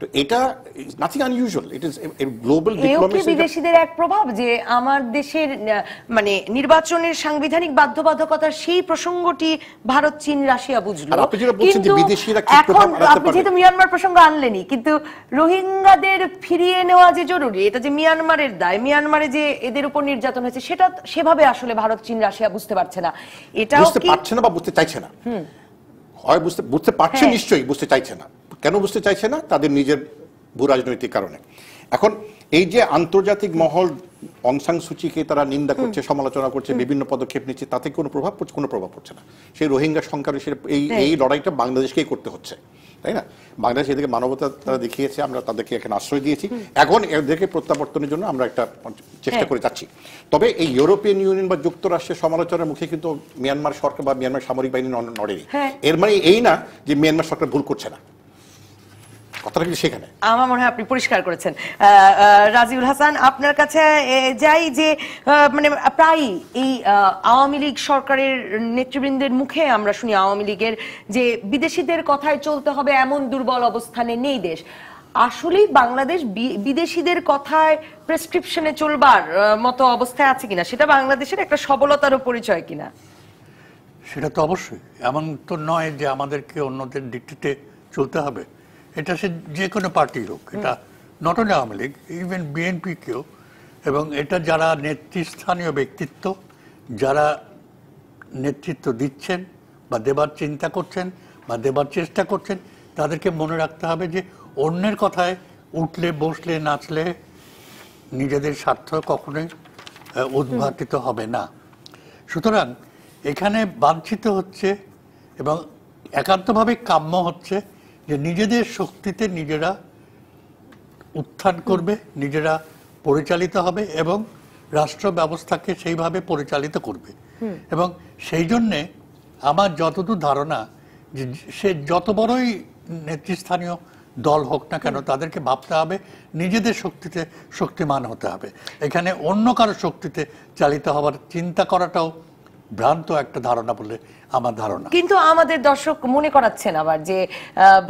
তো এটা nothing unusual it is global diplomacy বিদেশীদের এক প্রভাব যে আমার দেশের মানে নির্বাচনের সাংবিধানিক বাধ্যবাধকতার সেই প্রসঙ্গটি ভারত চীন রাশিয়া বুঝলো আপনি যেটা বলছেন যে বিদেশীরা কি আপনি যেহেতু মিয়ানমার প্রসঙ্গ আনলেনি কিন্তু রোহিঙ্গাদের ফিরিয়ে নেওয়া যে জরুরি এটা যে মিয়ানমারের দায় মিয়ানমারে যে এদের উপর নির্যাতন হয়েছে সেটা সেভাবে আসলে ভারত চীন রাশিয়া বুঝতে পারছে না এটাও বুঝতে পারছে না বা বুঝতে চাইছে না হয় বুঝতে বুঝতে পারছে হ্যাঁ। নিশ্চয়ই বুঝতে চাইছে না কেন বুঝতে চাইছে না তাদের নিজের ভূ রাজনৈতিক কারণে এখন এই যে আন্তর্জাতিক মহল অংশাং সূচিকে তারা নিন্দা করছে সমালোচনা করছে বিভিন্ন পদক্ষেপ নিচ্ছে তাতে কোনো প্রভাব পড়ছে কোনো প্রভাব পড়ছে না সেই রোহিঙ্গা সংখ্যার এই হ্যাঁ। এই লড়াইটা বাংলাদেশকেই করতে হচ্ছে তাই না বাংলাদেশ এদিকে মানবতা তারা দেখিয়েছে আমরা তাদেরকে এখানে আশ্রয় দিয়েছি এখন এদেরকে প্রত্যাবর্তনের জন্য আমরা একটা চেষ্টা হ্যাঁ। করে যাচ্ছি তবে এই ইউরোপিয়ান ইউনিয়ন বা যুক্তরাষ্ট্রের সমালোচনার মুখে কিন্তু মিয়ানমার সরকার বা মিয়ানমার সামরিক বাহিনী নড়েনি হ্যাঁ। এর মানে এই না যে মিয়ানমার সরকার ভুল করছে না কথাটা কিন্তু সেখানে আমার মনে হয় আপনি পরিষ্কার করেছেন রাজিউল হাসান আপনার কাছে যাই যে মানে প্রায় এই আওয়ামী লীগ সরকারের নেতৃবৃন্দের মুখে আমরা শুনি আওয়ামী লীগের যে বিদেশিদের কথায় চলতে হবে এমন দুর্বল অবস্থানে নেই দেশ আসলেই বাংলাদেশ বিদেশিদের কথায় প্রেসক্রিপশনে চলবার মতো অবস্থায় আছে কিনা সেটা বাংলাদেশের একটা সবলতারও পরিচয় কিনা সেটা তো অবশ্যই এমন তো নয় যে আমাদেরকে অন্যদের দিকটিতে চলতে হবে এটা সে যে কোনো পার্টির হোক এটা not only Awami League even বিএনপিকেও এবং এটা যারা নেতৃস্থানীয় ব্যক্তিত্ব যারা নেতৃত্ব দিচ্ছেন বা দেবার চিন্তা করছেন বা দেবার চেষ্টা করছেন তাদেরকে মনে রাখতে হবে যে অন্যের কথায় উঠলে বসলে নাচলে নিজেদের স্বার্থ কখনোই উদ্ভাটিত হবে না সুতরাং এখানে বাঞ্ছিত হচ্ছে এবং একান্তভাবে কাম্য হচ্ছে যে নিজেদের শক্তিতে নিজেরা উত্থান করবে নিজেরা পরিচালিত হবে এবং রাষ্ট্র ব্যবস্থাকে সেইভাবে পরিচালিত করবে এবং সেই জন্যে আমার যতদূর ধারণা যে সে যত বড়ই নেতৃস্থানীয় দল হোক না কেন তাদেরকে ভাবতে হবে নিজেদের শক্তিতে শক্তিমান হতে হবে এখানে অন্য কারো শক্তিতে চালিত হবার চিন্তা করাটাও ভ্রান্ত একটা ধারণা বলে আমার ধারণা কিন্তু আমাদের দর্শক মনে করাচ্ছেন আবার যে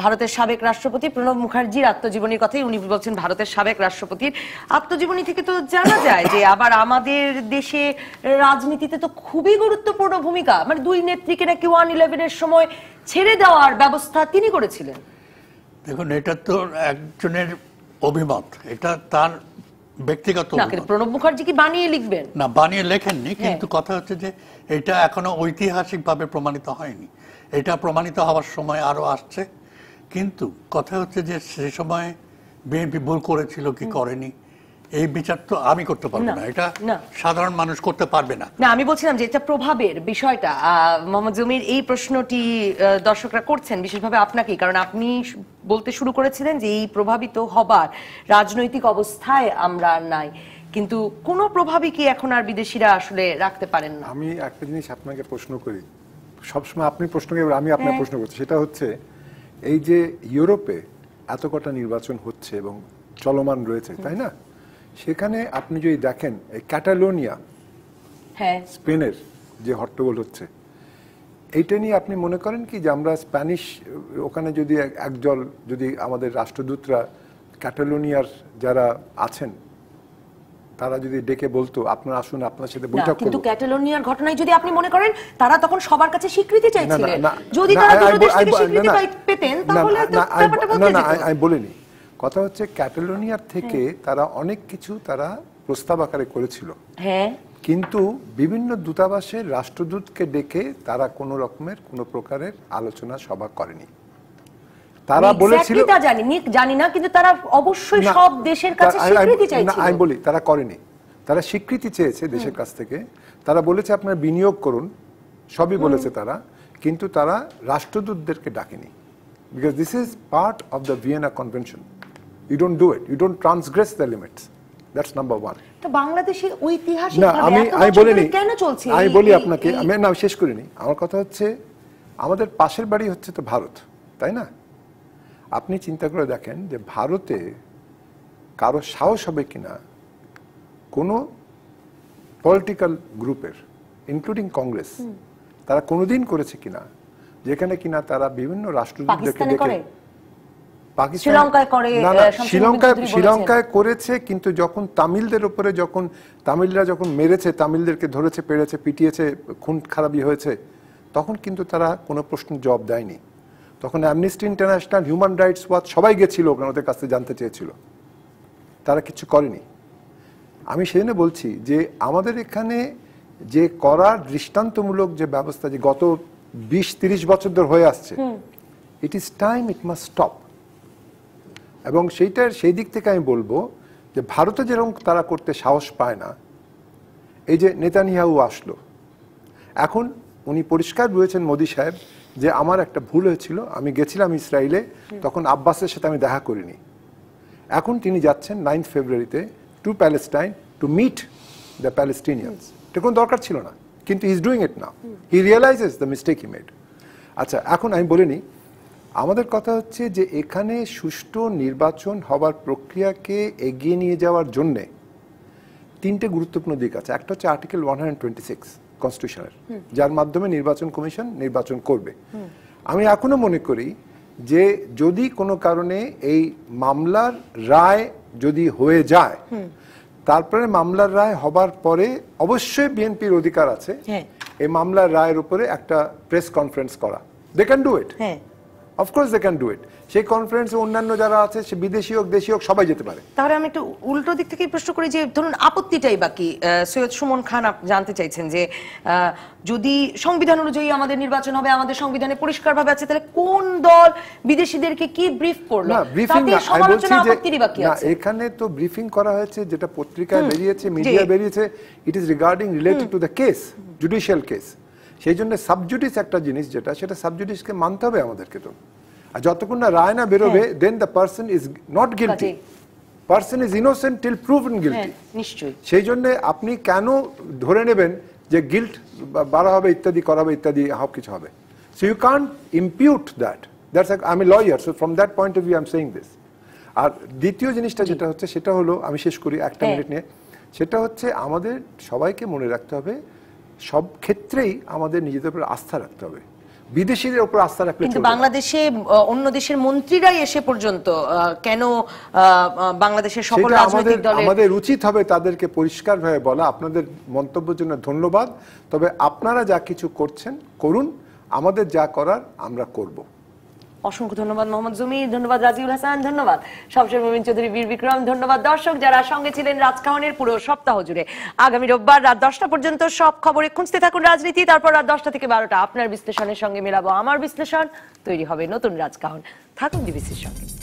ভারতের সাবেক রাষ্ট্রপতি প্রণব মুখার্জির আত্মজীবনীর কথাই উনি বলছেন ভারতের সাবেক রাষ্ট্রপতির আত্মজীবনী থেকে তো জানা যায় যে আবার আমাদের দেশে রাজনীতিতে তো খুবই গুরুত্বপূর্ণ ভূমিকা মানে দুই নেত্রীকে নাকি ওয়ান ইলেভেনের সময় ছেড়ে দেওয়ার ব্যবস্থা তিনি করেছিলেন দেখুন এটা তো একজনের অভিমত এটা তার ব্যক্তিগত প্রণব মুখার্জি কি বানিয়ে লিখবেন না বানিয়ে লেখেননি হ্যাঁ। কিন্তু কথা হচ্ছে যে এটা এখনো ঐতিহাসিক ভাবে প্রমাণিত হয়নি এটা প্রমাণিত হওয়ার সময় আরো আসছে কিন্তু কথা হচ্ছে যে সে সময় বিএনপি ভুল করেছিল কি করেনি এই বিচার তো আমি করতে পারবো না এটা সাধারণ মানুষ করতে পারবে না না আমি বলছিলাম যে এটা প্রভাবের বিষয়টা মোহাম্মদ জমির এই প্রশ্নটি দর্শকরা করছেন বিশেষভাবে আপনাকে কারণ আপনি বলতে শুরু করেছিলেন যে এই প্রভাবিত হবার রাজনৈতিক অবস্থায় আমরা নাই কিন্তু কোনো প্রভাবই কি এখন আর বিদেশিরা আসলে রাখতে পারেন না আমি একটা জিনিস আপনাকে প্রশ্ন করি সবসময় আপনি প্রশ্ন আমি আপনার হ্যাঁ। প্রশ্ন করছি সেটা হচ্ছে এই যে ইউরোপে এত কটা নির্বাচন হচ্ছে এবং চলমান রয়েছে তাই না সেখানে আপনি যদি দেখেন এই ক্যাটালোনিয়া হ্যাঁ স্পেনের যে হট্টগোল হচ্ছে এইটা নিয়ে আপনি মনে করেন কি যে আমরা স্প্যানিশ ওখানে যদি একজন যদি আমাদের রাষ্ট্রদূতরা ক্যাটালোনিয়ার যারা আছেন তারা যদি ডেকে বলতো আপনারা আসুন আপনার সাথে বৈঠক করুন কিন্তু ক্যাটালোনিয়ার ঘটনায় যদি আপনি মনে করেন তারা তখন সবার কাছে স্বীকৃতি চাইছিলেন যদি তারা দুটো থেকে স্বীকৃতি পেতেন তাহলে ব্যাপারটা বলতে না না আমি বলিনি কথা হচ্ছে ক্যাটালোনিয়ার থেকে হ্যাঁ। তারা অনেক কিছু তারা প্রস্তাব আকারে করেছিল হ্যাঁ কিন্তু বিভিন্ন দূতাবাসের রাষ্ট্রদূতকে ডেকে তারা কোনো রকমের কোনো প্রকারের আলোচনা সভা করেনি তারা বলেছিল জানি জানি না কিন্তু তারা অবশ্যই সব দেশের কাছে আমি বলি তারা করেনি তারা স্বীকৃতি চেয়েছে দেশের কাছ থেকে তারা বলেছে আপনারা বিনিয়োগ করুন সবই বলেছে তারা কিন্তু তারা রাষ্ট্রদূতদেরকে ডাকেনি because this is part of the Vienna Convention You don't do it. You don't transgress the limits. That's number one. তো বাংলাদেশে ঐতিহাসিক না আমি আমি বলিনি কেন চলছে আমি বলি আপনাকে আমি না শেষ করিনি আমার কথা হচ্ছে আমাদের পাশের বাড়ি হচ্ছে তো ভারত তাই না আপনি চিন্তা করে দেখেন যে ভারতে কারো সাহস হবে কিনা কোনো পলিটিক্যাল গ্রুপের ইনক্লুডিং কংগ্রেস তারা কোনোদিন করেছে কিনা যেখানে কিনা তারা বিভিন্ন রাষ্ট্রদূতদেরকে ডেকে শ্রীলঙ্কায় করে শ্রীলঙ্কায় শ্রীলঙ্কায় করেছে কিন্তু যখন তামিলদের উপরে যখন তামিলরা যখন মেরেছে তামিলদেরকে ধরেছে পেরেছে পিটিয়েছে খুন খারাপি হয়েছে তখন কিন্তু তারা কোনো প্রশ্নের জবাব দেয়নি তখন Amnesty International Human Rights Watch সবাই গেছিল ওখানে ওদের কাছে জানতে চেয়েছিল তারা কিছু করেনি আমি সেদিনে বলছি যে আমাদের এখানে যে করার দৃষ্টান্তমূলক যে ব্যবস্থা যে গত বিশ তিরিশ বছর ধরে হয়ে আসছে it is time it must stop এবং সেইটার সেই দিক থেকে আমি বলবো যে ভারতে যেরকম তারা করতে সাহস পায় না এই যে নেতানিয়াহু আসলো এখন উনি পরিষ্কার রয়েছেন মোদী সাহেব যে আমার একটা ভুল হয়েছিল আমি গেছিলাম ইসরায়েলে তখন আব্বাসের সাথে আমি দেখা করিনি এখন তিনি যাচ্ছেন নাইন্থ ফেব্রুয়ারিতে to Palestine to meet the Palestinians এটা কোনো দরকার ছিল না কিন্তু ইজ ডুইং ইট না he realises the mistake he made আচ্ছা এখন আমি বলিনি আমাদের কথা হচ্ছে যে এখানে সুষ্ঠু নির্বাচন হবার প্রক্রিয়াকে এগিয়ে নিয়ে যাওয়ার জন্যে তিনটে গুরুত্বপূর্ণ দিক আছে একটা হচ্ছে article one hundred twenty six কনস্টিটিউশনের যার মাধ্যমে নির্বাচন কমিশন নির্বাচন করবে আমি এখনো মনে করি যে যদি কোনো কারণে এই মামলার রায় যদি হয়ে যায় তারপরে মামলার রায় হবার পরে অবশ্যই বিএনপির অধিকার আছে হ্যাঁ। এই মামলার রায়ের উপরে একটা প্রেস কনফারেন্স করা they can do it of course they can do it সেই কনফারেন্সে অন্যান্য যারা আছে সে বিদেশি হোক দেশি হোক সবাই যেতে পারে তাহলে আমি একটু উল্টো দিক থেকেই প্রশ্ন করি যে ধরুন আপত্তিটাই বাকি সৈয়দ সুমন খান জানতে চাইছেন যে যদি সংবিধান অনুযায়ী আমাদের নির্বাচন হবে আমাদের সংবিধানে পরিষ্কারভাবে আছে তাহলে কোন দল বিদেশিদেরকে কি ব্রিফ করলো তাতে সমালোচনা আপত্তিরই বাকি আছে এখানে তো ব্রিফিং করা হয়েছে যেটা পত্রিকায় বেরিয়েছে মিডিয়া বেরিয়েছে it is regarding related to the case judicial case সেই জন্য সাবজুডিস একটা জিনিস যেটা সেটা সাবজুডিসকে মানতে হবে আমাদেরকে তো আর যতক্ষণ না রায় না বেরোবে then the person is not guilty person is innocent till proven guilty নিশ্চয়ই সেই জন্য আপনি কেন ধরে নেবেন যে গিল্ট বাড়া হবে ইত্যাদি করা হবে ইত্যাদি সব কিছু হবে so you can't impute that that's I am a lawyer so from that point of view I am saying this আর দ্বিতীয় জিনিসটা যেটা হচ্ছে সেটা হলো আমি শেষ করি একটা হ্যাঁ। মিনিট নিয়ে সেটা হচ্ছে আমাদের সবাইকে মনে রাখতে হবে সব ক্ষেত্রেই আমাদের নিজেদের উপর আস্থা রাখতে হবে বিদেশিদের উপর আস্থা রাখলে কিন্তু বাংলাদেশে অন্য দেশের মন্ত্রীরাই এসে পর্যন্ত কেন বাংলাদেশের সকল রাজনৈতিক দলের আমাদের উচিত হবে তাদেরকে পরিষ্কারভাবে বলা আপনাদের মন্তব্যের জন্য ধন্যবাদ তবে আপনারা যা কিছু করছেন করুন আমাদের যা করার আমরা করব অসংখ্য ধন্যবাদ মোহাম্মদ জমি ধন্যবাদ রাজিউল হাসান ধন্যবাদ সবসময় মোমিন চৌধুরী বীর বিক্রম ধন্যবাদ দর্শক যারা সঙ্গে ছিলেন রাজকাহনের পুরো সপ্তাহ জুড়ে আগামী রোববার রাত দশটা পর্যন্ত সব খবরে খুঁজতে থাকুন রাজনীতি তারপর রাত দশটা থেকে বারোটা আপনার বিশ্লেষণের সঙ্গে মেলাবো আমার বিশ্লেষণ তৈরি হবে নতুন রাজকাহন থাকুন ডিবিসির সঙ্গে